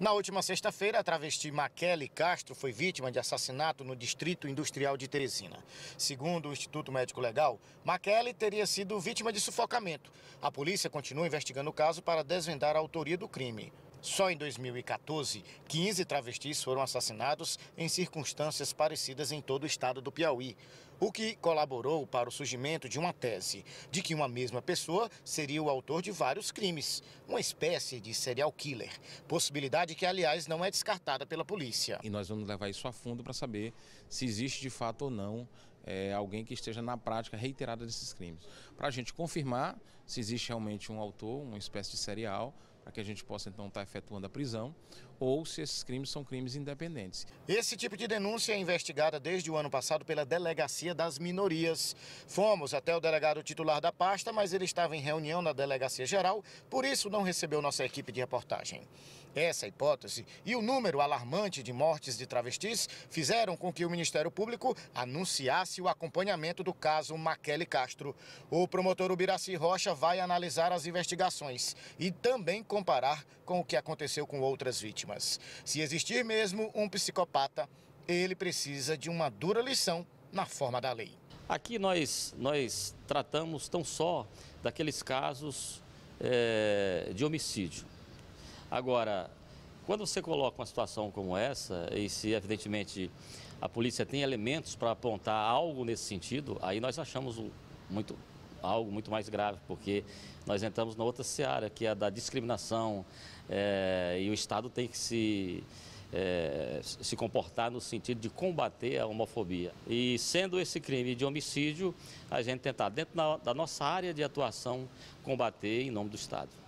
Na última sexta-feira, a travesti Maquele Castro foi vítima de assassinato no Distrito Industrial de Teresina. Segundo o Instituto Médico Legal, Maquele teria sido vítima de sufocamento. A polícia continua investigando o caso para desvendar a autoria do crime. Só em 2014, 15 travestis foram assassinados em circunstâncias parecidas em todo o estado do Piauí, o que colaborou para o surgimento de uma tese de que uma mesma pessoa seria o autor de vários crimes, uma espécie de serial killer, possibilidade que, aliás, não é descartada pela polícia. E nós vamos levar isso a fundo para saber se existe de fato ou não é, alguém que esteja na prática reiterada desses crimes. Para a gente confirmar se existe realmente um autor, uma espécie de serial, a que a gente possa então estar tá efetuando a prisão, ou se esses crimes são crimes independentes. Esse tipo de denúncia é investigada desde o ano passado pela Delegacia das Minorias. Fomos até o delegado titular da pasta, mas ele estava em reunião na Delegacia Geral, por isso não recebeu nossa equipe de reportagem. Essa hipótese e o número alarmante de mortes de travestis fizeram com que o Ministério Público anunciasse o acompanhamento do caso Maquele Castro. O promotor Ubiraci Rocha vai analisar as investigações e também com comparar com o que aconteceu com outras vítimas. Se existir mesmo um psicopata, ele precisa de uma dura lição na forma da lei. Aqui nós, nós tratamos tão só daqueles casos é, de homicídio. Agora, quando você coloca uma situação como essa, e se evidentemente a polícia tem elementos para apontar algo nesse sentido, aí nós achamos muito algo muito mais grave, porque nós entramos na outra seara, que é a da discriminação, é, e o Estado tem que se, é, se comportar no sentido de combater a homofobia. E sendo esse crime de homicídio, a gente tentar, dentro da nossa área de atuação, combater em nome do Estado.